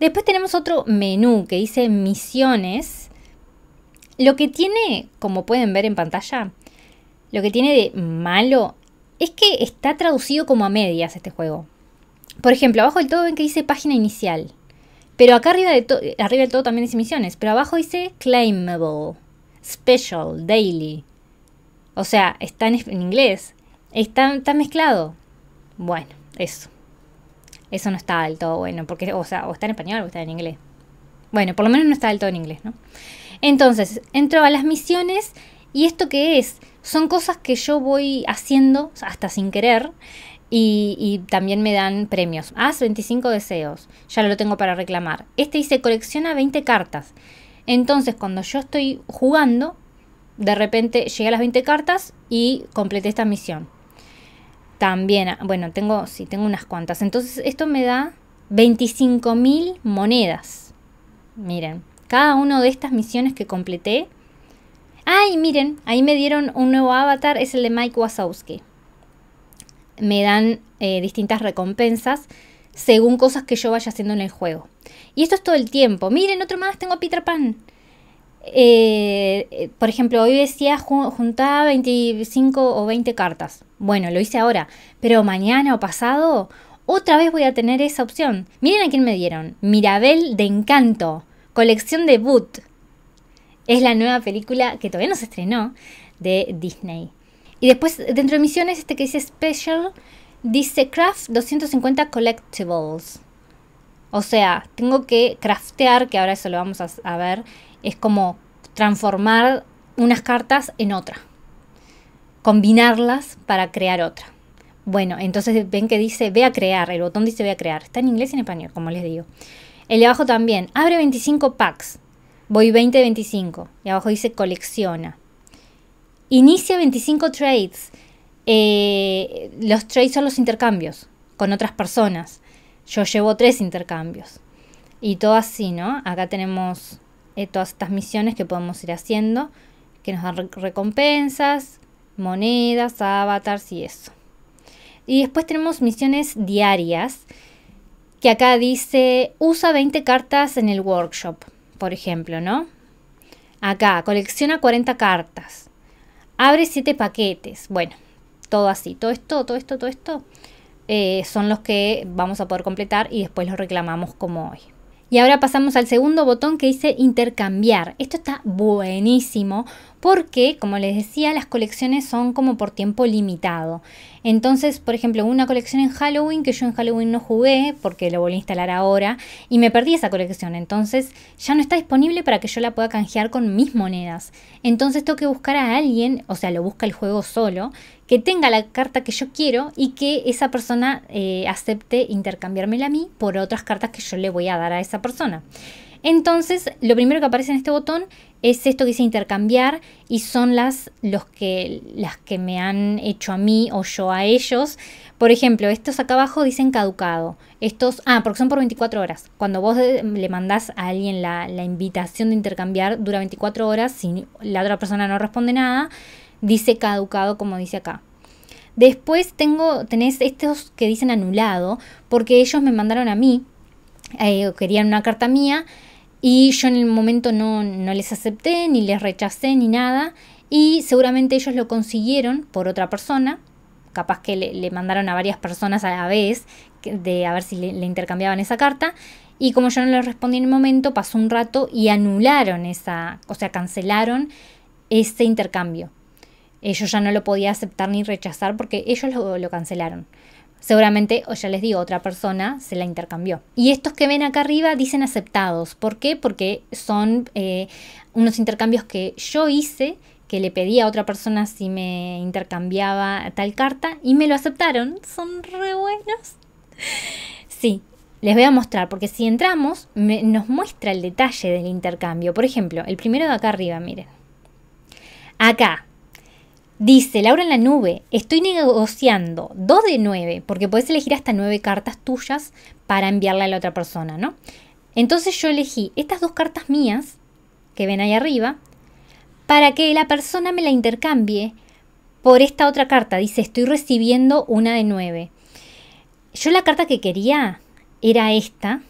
Después tenemos otro menú que dice misiones. Lo que tiene, como pueden ver en pantalla, lo que tiene de malo es que está traducido como a medias este juego. Por ejemplo, abajo del todo ven que dice página inicial. Pero acá arriba, de arriba del todo también dice misiones. Pero abajo dice claimable, special, daily. O sea, está en, inglés. Está, está mezclado. Bueno, eso. Eso no está del todo bueno, porque o, sea, o está en español o está en inglés. Bueno, por lo menos no está del todo en inglés, ¿no? Entonces, entro a las misiones y esto qué es, son cosas que yo voy haciendo hasta sin querer y, también me dan premios. Haz ah, 25 deseos, ya lo tengo para reclamar. Este dice colecciona 20 cartas. Entonces, cuando yo estoy jugando, de repente llega a las 20 cartas y completé esta misión. También, ah, bueno, tengo, sí, tengo unas cuantas. Entonces esto me da 25.000 monedas. Miren, cada una de estas misiones que completé. Ay, miren, ahí me dieron un nuevo avatar, es el de Mike Wazowski. Me dan eh, distintas recompensas según cosas que yo vaya haciendo en el juego. Y esto es todo el tiempo. Miren, otro más, tengo a Peter Pan. Eh, eh, por ejemplo, hoy decía juntaba 25 o 20 cartas bueno, lo hice ahora, pero mañana o pasado, otra vez voy a tener esa opción. Miren a quién me dieron. Mirabel de Encanto, colección de Boot. Es la nueva película que todavía no se estrenó de Disney. Y después, dentro de misiones, este que dice Special, dice Craft 250 Collectibles. O sea, tengo que craftear, que ahora eso lo vamos a, a ver, es como transformar unas cartas en otra combinarlas para crear otra. Bueno, entonces ven que dice ve a crear, el botón dice ve a crear. Está en inglés y en español, como les digo. El de abajo también, abre 25 packs. Voy 20 25. Y abajo dice colecciona. Inicia 25 trades. Eh, los trades son los intercambios con otras personas. Yo llevo tres intercambios. Y todo así, ¿no? Acá tenemos eh, todas estas misiones que podemos ir haciendo, que nos dan recompensas, monedas, avatars y eso. Y después tenemos misiones diarias, que acá dice, usa 20 cartas en el workshop, por ejemplo, ¿no? Acá, colecciona 40 cartas, abre 7 paquetes, bueno, todo así, todo esto, todo esto, todo esto, eh, son los que vamos a poder completar y después los reclamamos como hoy. Y ahora pasamos al segundo botón que dice intercambiar. Esto está buenísimo porque, como les decía, las colecciones son como por tiempo limitado. Entonces, por ejemplo, una colección en Halloween que yo en Halloween no jugué porque lo volví a instalar ahora y me perdí esa colección. Entonces, ya no está disponible para que yo la pueda canjear con mis monedas. Entonces, tengo que buscar a alguien, o sea, lo busca el juego solo, que tenga la carta que yo quiero y que esa persona eh, acepte intercambiármela a mí por otras cartas que yo le voy a dar a esa persona. Entonces, lo primero que aparece en este botón es esto que dice intercambiar y son las, los que, las que me han hecho a mí o yo a ellos. Por ejemplo, estos acá abajo dicen caducado. Estos, ah, porque son por 24 horas. Cuando vos le mandás a alguien la, invitación de intercambiar, dura 24 horas. Si la otra persona no responde nada, dice caducado como dice acá. Después tengo, tenés estos que dicen anulado, porque ellos me mandaron a mí, eh, querían una carta mía, y yo en el momento no, no les acepté, ni les rechacé, ni nada. Y seguramente ellos lo consiguieron por otra persona. Capaz que le, mandaron a varias personas a la vez de a ver si le, intercambiaban esa carta. Y como yo no les respondí en el momento, pasó un rato y anularon esa, o sea, cancelaron ese intercambio. ellos ya no lo podía aceptar ni rechazar porque ellos lo cancelaron. Seguramente, o ya les digo, otra persona se la intercambió. Y estos que ven acá arriba dicen aceptados. ¿Por qué? Porque son eh, unos intercambios que yo hice que le pedí a otra persona si me intercambiaba tal carta y me lo aceptaron. Son re buenos. Sí, les voy a mostrar, porque si entramos nos muestra el detalle del intercambio. Por ejemplo, el primero de acá arriba, miren. Acá, Dice Laura en la nube, estoy negociando dos de nueve, porque puedes elegir hasta nueve cartas tuyas para enviarla a la otra persona, ¿no? Entonces yo elegí estas dos cartas mías, que ven ahí arriba, para que la persona me la intercambie por esta otra carta. Dice, estoy recibiendo una de nueve. Yo la carta que quería era esta,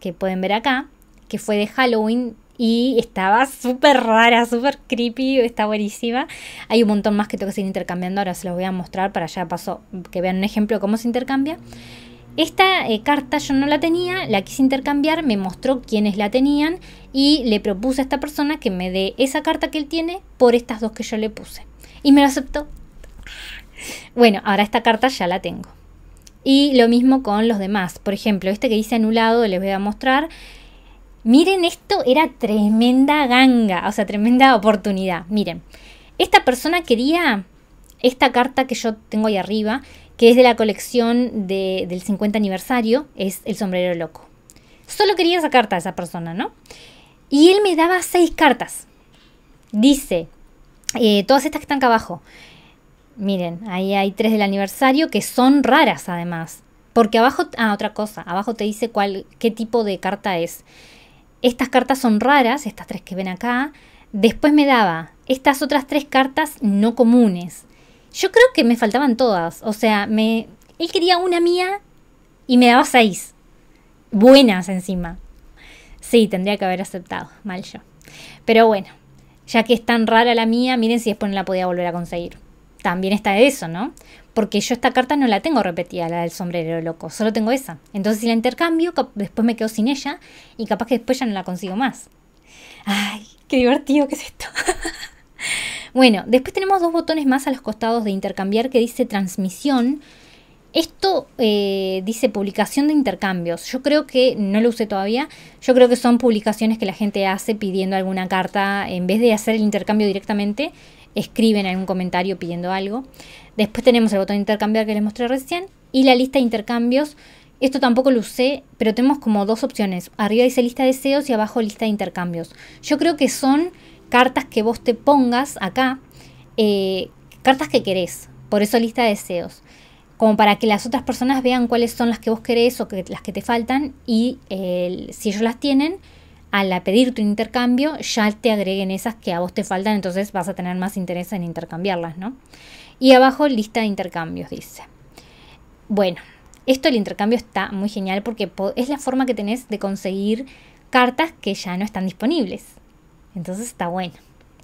que pueden ver acá, que fue de Halloween y estaba súper rara, súper creepy, está buenísima. Hay un montón más que tengo que seguir intercambiando, ahora se los voy a mostrar para ya paso que vean un ejemplo de cómo se intercambia. Esta eh, carta yo no la tenía, la quise intercambiar, me mostró quiénes la tenían y le propuse a esta persona que me dé esa carta que él tiene por estas dos que yo le puse. Y me lo aceptó. Bueno, ahora esta carta ya la tengo. Y lo mismo con los demás. Por ejemplo, este que dice anulado les voy a mostrar. Miren, esto era tremenda ganga, o sea, tremenda oportunidad. Miren, esta persona quería esta carta que yo tengo ahí arriba, que es de la colección del 50 aniversario, es El sombrero loco. Solo quería esa carta esa persona, ¿no? Y él me daba seis cartas. Dice, eh, todas estas que están acá abajo. Miren, ahí hay tres del aniversario que son raras además. Porque abajo, ah, otra cosa, abajo te dice cuál, qué tipo de carta es. Estas cartas son raras, estas tres que ven acá. Después me daba estas otras tres cartas no comunes. Yo creo que me faltaban todas. O sea, me, él quería una mía y me daba seis. Buenas encima. Sí, tendría que haber aceptado. Mal yo. Pero bueno, ya que es tan rara la mía, miren si después no la podía volver a conseguir también está eso, ¿no? Porque yo esta carta no la tengo repetida, la del sombrero loco, solo tengo esa. Entonces si la intercambio, después me quedo sin ella y capaz que después ya no la consigo más. Ay, qué divertido que es esto. bueno, después tenemos dos botones más a los costados de intercambiar que dice transmisión. Esto eh, dice publicación de intercambios. Yo creo que, no lo usé todavía, yo creo que son publicaciones que la gente hace pidiendo alguna carta en vez de hacer el intercambio directamente escriben algún comentario pidiendo algo. Después tenemos el botón de intercambiar que les mostré recién y la lista de intercambios. Esto tampoco lo usé, pero tenemos como dos opciones. Arriba dice lista de deseos y abajo lista de intercambios. Yo creo que son cartas que vos te pongas acá, eh, cartas que querés, por eso lista de deseos como para que las otras personas vean cuáles son las que vos querés o que, las que te faltan y eh, si ellos las tienen, al pedir tu intercambio ya te agreguen esas que a vos te faltan, entonces vas a tener más interés en intercambiarlas, ¿no? Y abajo lista de intercambios, dice. Bueno, esto el intercambio está muy genial porque es la forma que tenés de conseguir cartas que ya no están disponibles. Entonces está bueno.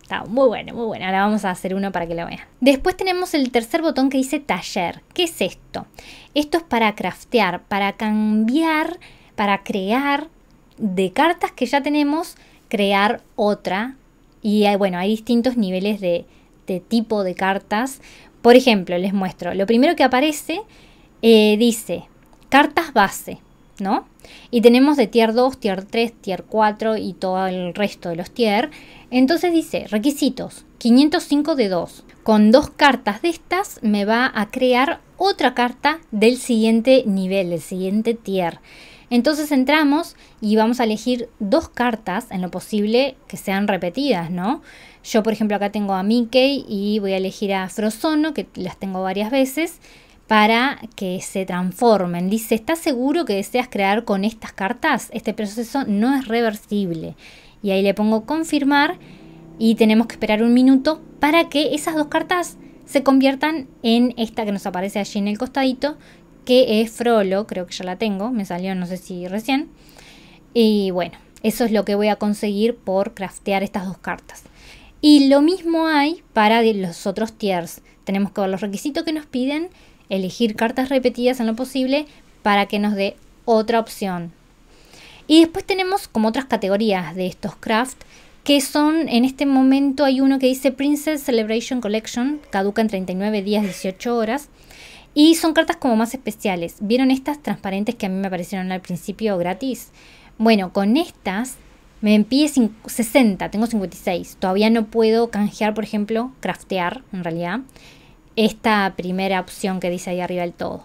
Está muy bueno, muy bueno. Ahora vamos a hacer uno para que lo vean. Después tenemos el tercer botón que dice taller. ¿Qué es esto? Esto es para craftear, para cambiar, para crear de cartas que ya tenemos, crear otra. Y bueno, hay distintos niveles de, de tipo de cartas. Por ejemplo, les muestro. Lo primero que aparece eh, dice cartas base, ¿no? Y tenemos de tier 2, tier 3, tier 4 y todo el resto de los tier. Entonces dice, requisitos, 505 de 2. Con dos cartas de estas me va a crear otra carta del siguiente nivel, del siguiente tier. Entonces entramos y vamos a elegir dos cartas en lo posible que sean repetidas, ¿no? Yo, por ejemplo, acá tengo a Mickey y voy a elegir a Frozono, que las tengo varias veces, para que se transformen. Dice, ¿estás seguro que deseas crear con estas cartas? Este proceso no es reversible. Y ahí le pongo confirmar y tenemos que esperar un minuto para que esas dos cartas se conviertan en esta que nos aparece allí en el costadito que es Frollo, creo que ya la tengo, me salió no sé si recién. Y bueno, eso es lo que voy a conseguir por craftear estas dos cartas. Y lo mismo hay para los otros tiers. Tenemos que ver los requisitos que nos piden, elegir cartas repetidas en lo posible para que nos dé otra opción. Y después tenemos como otras categorías de estos craft que son, en este momento hay uno que dice Princess Celebration Collection, caduca en 39 días, 18 horas. Y son cartas como más especiales. ¿Vieron estas transparentes que a mí me aparecieron al principio gratis? Bueno, con estas me pide 60, tengo 56. Todavía no puedo canjear, por ejemplo, craftear, en realidad, esta primera opción que dice ahí arriba del todo.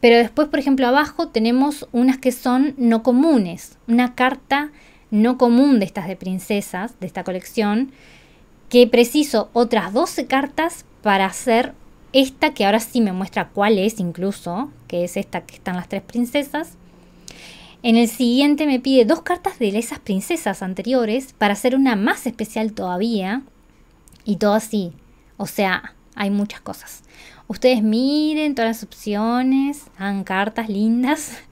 Pero después, por ejemplo, abajo tenemos unas que son no comunes. Una carta no común de estas de princesas, de esta colección, que preciso otras 12 cartas para hacer esta que ahora sí me muestra cuál es incluso, que es esta que están las tres princesas. En el siguiente me pide dos cartas de esas princesas anteriores para hacer una más especial todavía. Y todo así. O sea, hay muchas cosas. Ustedes miren todas las opciones, hagan cartas lindas.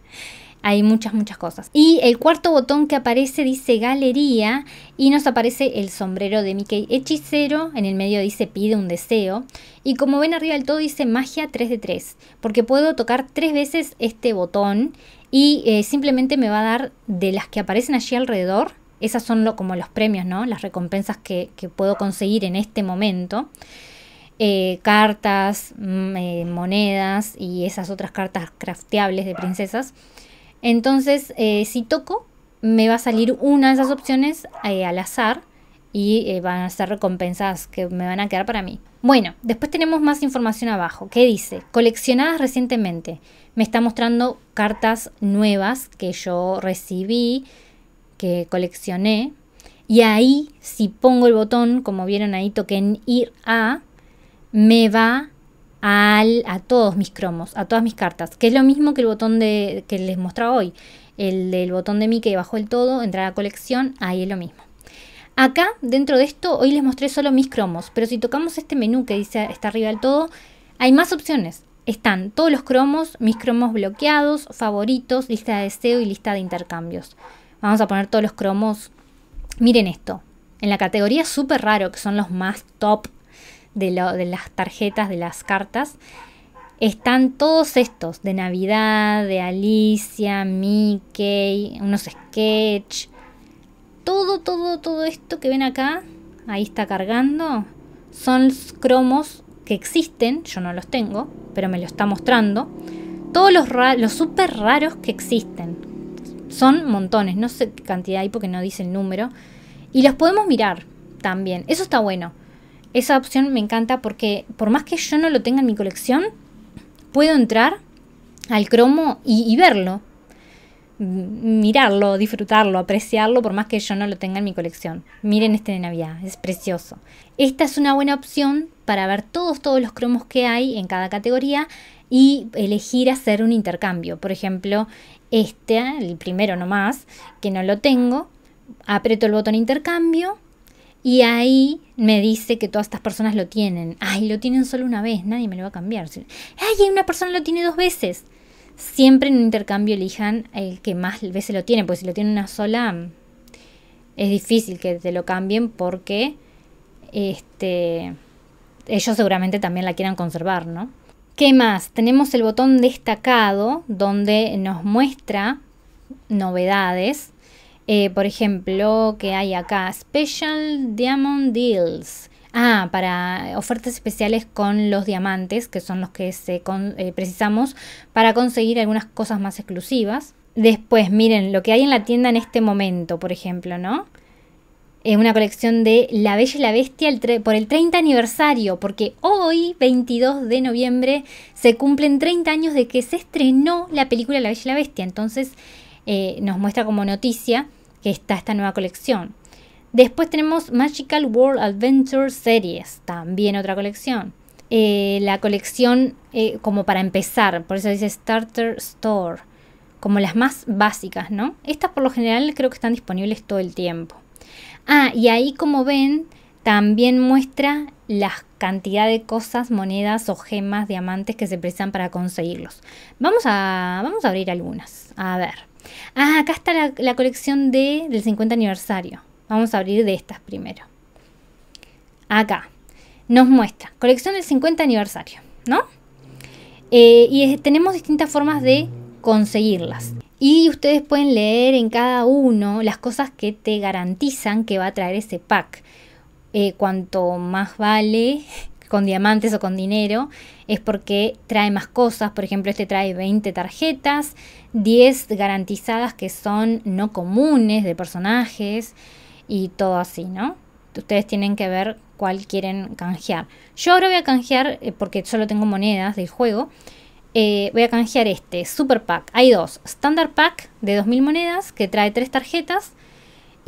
hay muchas, muchas cosas. Y el cuarto botón que aparece dice galería y nos aparece el sombrero de Mickey hechicero, en el medio dice pide un deseo y como ven arriba del todo dice magia 3 de 3, porque puedo tocar tres veces este botón y eh, simplemente me va a dar de las que aparecen allí alrededor. Esas son lo, como los premios, ¿no? Las recompensas que, puedo conseguir en este momento. Eh, cartas, mm, eh, monedas y esas otras cartas crafteables de princesas. Entonces, eh, si toco, me va a salir una de esas opciones eh, al azar y eh, van a ser recompensas que me van a quedar para mí. Bueno, después tenemos más información abajo. ¿Qué dice? Coleccionadas recientemente. Me está mostrando cartas nuevas que yo recibí, que coleccioné. Y ahí, si pongo el botón, como vieron ahí, toquen ir a, me va a todos mis cromos, a todas mis cartas, que es lo mismo que el botón de, que les mostraba hoy, el del botón de que bajó el todo, entrar a colección, ahí es lo mismo. Acá, dentro de esto, hoy les mostré solo mis cromos, pero si tocamos este menú que dice está arriba del todo, hay más opciones. Están todos los cromos, mis cromos bloqueados, favoritos, lista de deseo y lista de intercambios. Vamos a poner todos los cromos. Miren esto. En la categoría súper raro, que son los más top de, las tarjetas, de las cartas, están todos estos de Navidad, de Alicia, Mickey, unos sketch. Todo, todo, todo esto que ven acá, ahí está cargando, son cromos que existen, yo no los tengo, pero me lo está mostrando. Todos los, los super raros que existen. Son montones, no sé qué cantidad hay porque no dice el número. Y los podemos mirar también. Eso está bueno. Esa opción me encanta porque por más que yo no lo tenga en mi colección, puedo entrar al cromo y, verlo, mirarlo, disfrutarlo, apreciarlo, por más que yo no lo tenga en mi colección. Miren este de Navidad, es precioso. Esta es una buena opción para ver todos, todos los cromos que hay en cada categoría y elegir hacer un intercambio. Por ejemplo, este, el primero nomás, que no lo tengo, aprieto el botón intercambio y ahí me dice que todas estas personas lo tienen. Ay, lo tienen solo una vez, nadie me lo va a cambiar. Ay, una persona lo tiene dos veces. Siempre en un intercambio elijan el que más veces lo tiene, porque si lo tiene una sola, mm, es difícil que te lo cambien porque este, ellos seguramente también la quieran conservar, ¿no? ¿Qué más? Tenemos el botón destacado donde nos muestra novedades eh, por ejemplo, que hay acá Special Diamond Deals. Ah, para ofertas especiales con los diamantes, que son los que eh, precisamos para conseguir algunas cosas más exclusivas. Después, miren lo que hay en la tienda en este momento, por ejemplo, ¿no? Es una colección de La Bella y la Bestia por el 30 aniversario, porque hoy, 22 de noviembre, se cumplen 30 años de que se estrenó la película La Bella y la Bestia. Entonces, eh, nos muestra como noticia que está esta nueva colección. Después tenemos Magical World Adventure Series, también otra colección. Eh, la colección eh, como para empezar, por eso dice Starter Store, como las más básicas, ¿no? Estas por lo general creo que están disponibles todo el tiempo. Ah, y ahí como ven, también muestra la cantidad de cosas, monedas o gemas, diamantes que se precisan para conseguirlos. Vamos a, vamos a abrir algunas, a ver. Ah, acá está la, colección de, del 50 aniversario. Vamos a abrir de estas primero. Acá nos muestra colección del 50 aniversario, ¿no? Eh, y tenemos distintas formas de conseguirlas. Y ustedes pueden leer en cada uno las cosas que te garantizan que va a traer ese pack. Eh, cuanto más vale, con diamantes o con dinero, es porque trae más cosas. Por ejemplo, este trae 20 tarjetas, 10 garantizadas que son no comunes de personajes y todo así, ¿no? Ustedes tienen que ver cuál quieren canjear. Yo ahora voy a canjear, eh, porque solo tengo monedas del juego, eh, voy a canjear este, Super Pack. Hay dos, Standard Pack de 2.000 monedas que trae tres tarjetas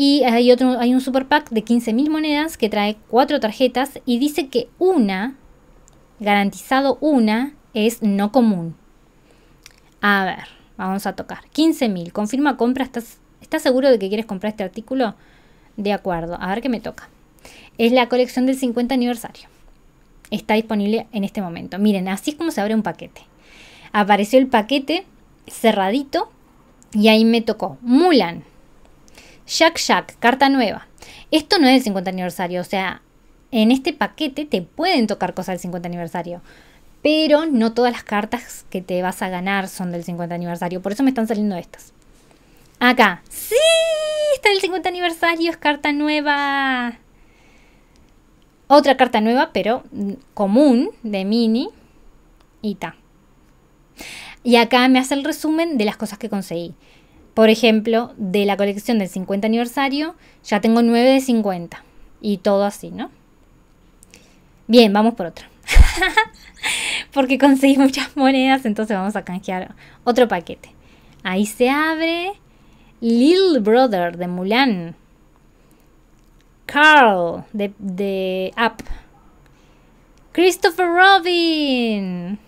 y hay, otro, hay un super pack de 15.000 monedas que trae cuatro tarjetas y dice que una, garantizado una, es no común. A ver, vamos a tocar. 15.000, confirma compra. ¿Estás seguro de que quieres comprar este artículo? De acuerdo, a ver qué me toca. Es la colección del 50 aniversario. Está disponible en este momento. Miren, así es como se abre un paquete. Apareció el paquete cerradito y ahí me tocó Mulan, Jack Shack, carta nueva. Esto no es del 50 aniversario, o sea, en este paquete te pueden tocar cosas del 50 aniversario. Pero no todas las cartas que te vas a ganar son del 50 aniversario. Por eso me están saliendo estas. Acá. ¡Sí! Está el 50 aniversario, es carta nueva. Otra carta nueva, pero común, de mini. Y ta. Y acá me hace el resumen de las cosas que conseguí. Por ejemplo, de la colección del 50 aniversario, ya tengo 9 de 50. Y todo así, ¿no? Bien, vamos por otra. Porque conseguí muchas monedas, entonces vamos a canjear otro paquete. Ahí se abre Lil Brother de Mulan. Carl de, de Up. Christopher Robin.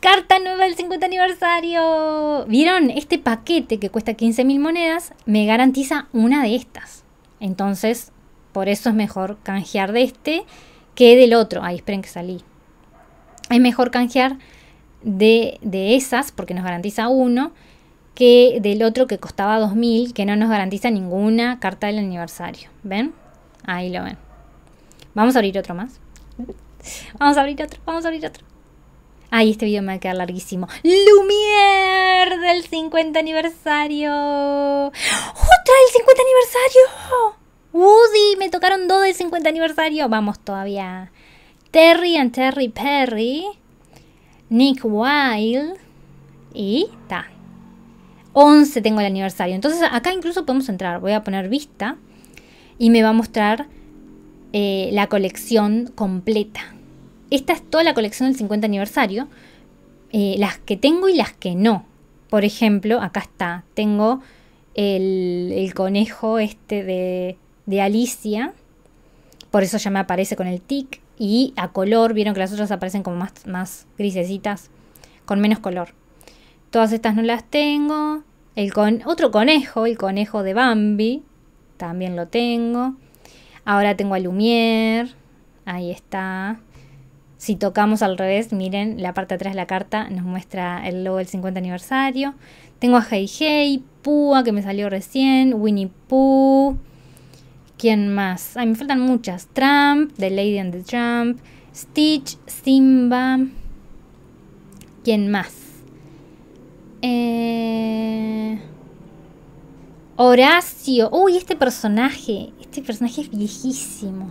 Carta nueva del 50 aniversario. ¿Vieron? Este paquete que cuesta 15.000 monedas me garantiza una de estas. Entonces, por eso es mejor canjear de este que del otro. Ahí esperen que salí. Es mejor canjear de, de esas porque nos garantiza uno que del otro que costaba 2.000 que no nos garantiza ninguna carta del aniversario. ¿Ven? Ahí lo ven. Vamos a abrir otro más. Vamos a abrir otro, vamos a abrir otro. Ay, este video me va a quedar larguísimo. Lumière del 50 aniversario. ¡Otra del 50 aniversario! Woody, me tocaron dos del 50 aniversario. Vamos todavía. Terry and Terry Perry. Nick Wilde. Y está 11 tengo el aniversario. Entonces acá incluso podemos entrar. Voy a poner vista. Y me va a mostrar eh, la colección completa. Esta es toda la colección del 50 aniversario. Eh, las que tengo y las que no. Por ejemplo, acá está. Tengo el, conejo este de, Alicia. Por eso ya me aparece con el tic. Y a color, vieron que las otras aparecen como más, grisecitas. Con menos color. Todas estas no las tengo. El otro conejo, el conejo de Bambi. También lo tengo. Ahora tengo a Lumière. Ahí está. Si tocamos al revés, miren, la parte atrás de la carta nos muestra el logo del 50 aniversario. Tengo a Hey Hey, pua que me salió recién, Winnie Pooh. ¿Quién más? Ay, me faltan muchas. Trump, The Lady and the Trump, Stitch, Simba. ¿Quién más? Eh, Horacio. Uy, este personaje. Este personaje es viejísimo.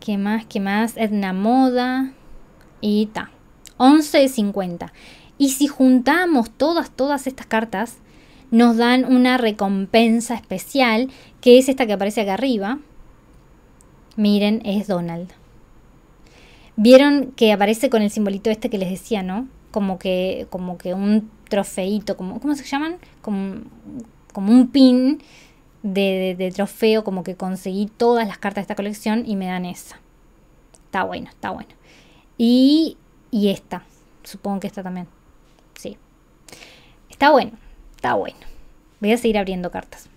¿Qué más? ¿Qué más? Edna Moda. Y ta. 11 de 50. Y si juntamos todas, todas estas cartas, nos dan una recompensa especial, que es esta que aparece acá arriba. Miren, es Donald. Vieron que aparece con el simbolito este que les decía, ¿no? Como que, como que un trofeito, como, ¿cómo se llaman? Como, como un pin de, trofeo, como que conseguí todas las cartas de esta colección y me dan esa. Está bueno, está bueno. Y, y esta, supongo que esta también. Sí. Está bueno, está bueno. Voy a seguir abriendo cartas.